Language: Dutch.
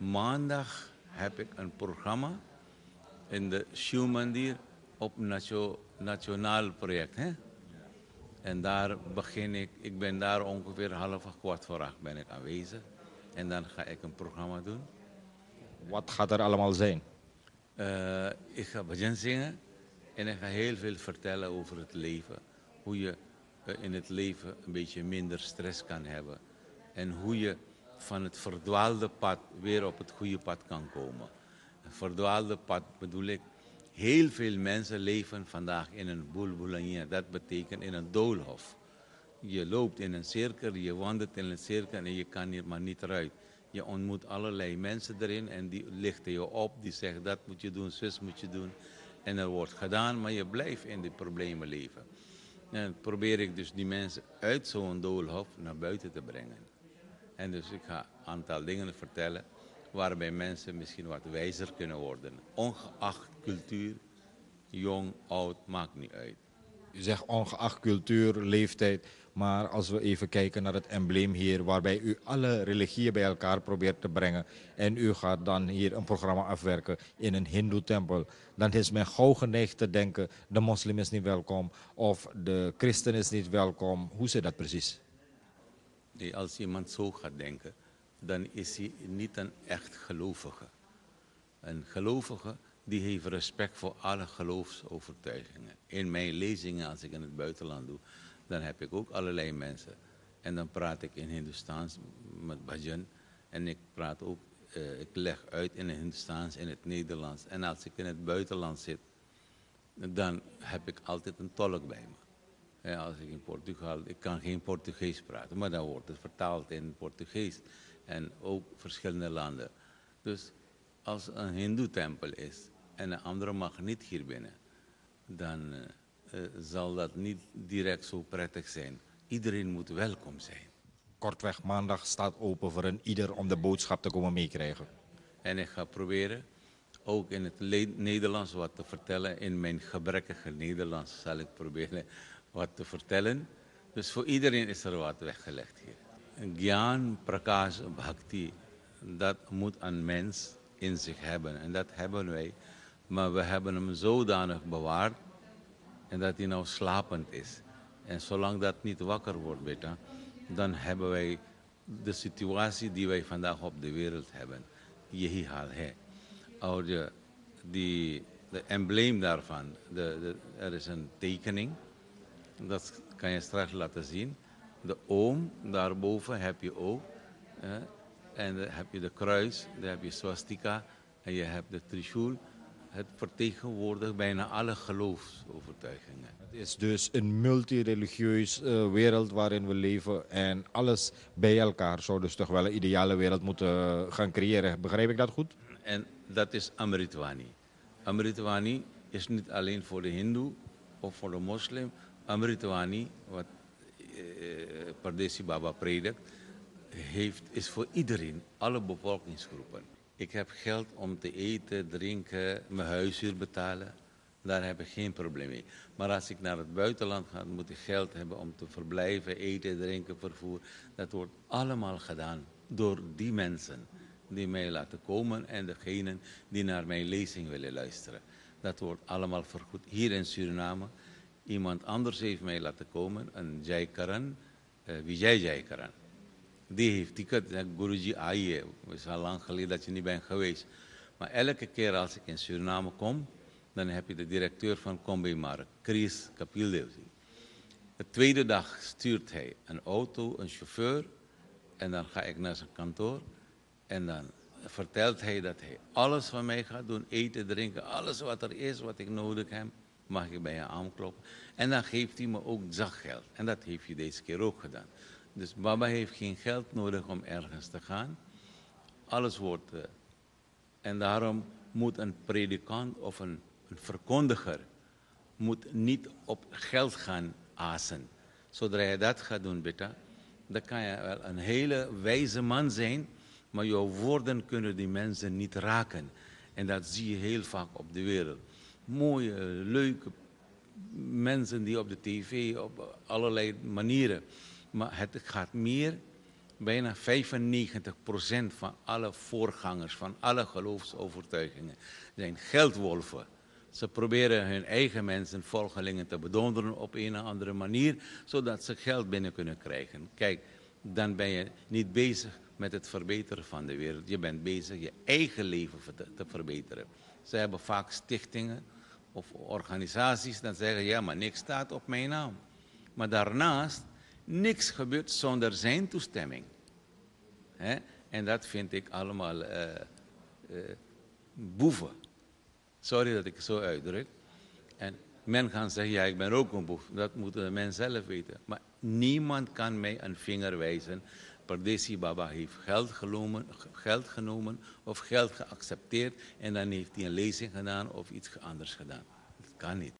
Maandag heb ik een programma in de Schumandier op natio, nationaal project. Hè? En daar begin ik, ik ben daar ongeveer half kwart voor acht ben ik aanwezig. En dan ga ik een programma doen. Wat gaat er allemaal zijn? Eh, ik ga begin zingen en ik ga heel veel vertellen over het leven. Hoe je eh, in het leven een beetje minder stress kan hebben. En hoe je van het verdwaalde pad weer op het goede pad kan komen. Het verdwaalde pad bedoel ik, heel veel mensen leven vandaag in een boelboulanier. Dat betekent in een doolhof. Je loopt in een cirkel, je wandelt in een cirkel en je kan hier maar niet eruit. Je ontmoet allerlei mensen erin en die lichten je op. Die zeggen dat moet je doen, zus moet je doen. En er wordt gedaan, maar je blijft in die problemen leven. En probeer ik dus die mensen uit zo'n doolhof naar buiten te brengen. En dus ik ga een aantal dingen vertellen waarbij mensen misschien wat wijzer kunnen worden. Ongeacht cultuur, jong, oud, maakt niet uit. U zegt ongeacht cultuur, leeftijd, maar als we even kijken naar het embleem hier, waarbij u alle religieën bij elkaar probeert te brengen en u gaat dan hier een programma afwerken in een hindoe-tempel, dan is men gauw geneigd te denken, de moslim is niet welkom of de christen is niet welkom. Hoe zit dat precies? die als iemand zo gaat denken, dan is hij niet een echt gelovige. Een gelovige die heeft respect voor alle geloofsovertuigingen. In mijn lezingen, als ik in het buitenland doe, dan heb ik ook allerlei mensen. En dan praat ik in Hindoestaans met Bajan. En ik praat ook, eh, ik leg uit in het Hindoestaans, in het Nederlands. En als ik in het buitenland zit, dan heb ik altijd een tolk bij me. En als ik in Portugal, ik kan geen Portugees praten, maar dan wordt het vertaald in Portugees. En ook verschillende landen. Dus als een hindoe-tempel is en een andere mag niet hier binnen, dan eh, eh, zal dat niet direct zo prettig zijn. Iedereen moet welkom zijn. Kortweg maandag staat open voor een ieder om de boodschap te komen meekrijgen. En ik ga proberen ook in het Nederlands wat te vertellen. In mijn gebrekkige Nederlands zal ik proberen wat te vertellen. Dus voor iedereen is er wat weggelegd hier. Gyan Prakash Bhakti, dat moet een mens in zich hebben. En dat hebben wij. Maar we hebben hem zodanig bewaard en dat hij nou slapend is. En zolang dat niet wakker wordt, beta, dan hebben wij de situatie die wij vandaag op de wereld hebben. Jehi haal hai oude, oh, die embleem daarvan. De, er is een tekening. Dat kan je straks laten zien. De oom, daarboven heb je ook. en dan heb je de kruis, dan heb je swastika en je hebt de trishul. Het vertegenwoordigt bijna alle geloofsovertuigingen. Het is dus een multireligieus eh, wereld waarin we leven en alles bij elkaar zou dus toch wel een ideale wereld moeten eh, gaan creëren. Begrijp ik dat goed? En dat is Amritwani. Amritwani is niet alleen voor de hindoe of voor de moslim. Amritwani, wat eh, Baba predikt, heeft, is voor iedereen, alle bevolkingsgroepen. Ik heb geld om te eten, drinken, mijn huishuur betalen. Daar heb ik geen probleem mee. Maar als ik naar het buitenland ga, moet ik geld hebben om te verblijven, eten, drinken, vervoer. Dat wordt allemaal gedaan door die mensen die mij laten komen en degenen die naar mijn lezing willen luisteren. Dat wordt allemaal vergoed. Hier in Suriname, iemand anders heeft mij laten komen, een Karan, uh, eh, Vijay Jaikaran. Die heeft ticket Guruji Aye. Eh, het is al lang geleden dat je niet bent geweest. Maar elke keer als ik in Suriname kom, dan heb je de directeur van Mark, Chris Kapildev. De tweede dag stuurt hij een auto, een chauffeur. En dan ga ik naar zijn kantoor. En dan vertelt hij dat hij alles van mij gaat doen, eten, drinken, alles wat er is, wat ik nodig heb, mag ik bij je aankloppen. En dan geeft hij me ook zakgeld. En dat heeft hij deze keer ook gedaan. Dus Baba heeft geen geld nodig om ergens te gaan. Alles wordt. Eh, en daarom moet een predikant of een, een verkondiger moet niet op geld gaan azen. Zodra je dat gaat doen, beta, dan kan je wel een hele wijze man zijn maar jouw woorden kunnen die mensen niet raken. En dat zie je heel vaak op de wereld. Mooie, leuke mensen die op de tv, op allerlei manieren. Maar het gaat meer, bijna 95% van alle voorgangers, van alle geloofsovertuigingen, zijn geldwolven. Ze proberen hun eigen mensen, volgelingen, te bedonderen op een of andere manier, zodat ze geld binnen kunnen krijgen. Kijk, dan ben je niet bezig met het verbeteren van de wereld. Je bent bezig je eigen leven te, verbeteren. Ze hebben vaak stichtingen of organisaties die zeggen, ja, maar niks staat op mijn naam. Maar daarnaast, niks gebeurt zonder zijn toestemming. En dat vind ik allemaal uh, boeven. Sorry dat ik het zo uitdruk. En men kan zeggen, ja, ik ben ook een boef. Dat moeten de mensen zelf weten. Maar niemand kan mij een vinger wijzen Pardesi Baba heeft geld, gelomen, geld genomen of geld geaccepteerd en dan heeft hij een lezing gedaan of iets anders gedaan. Dat kan niet.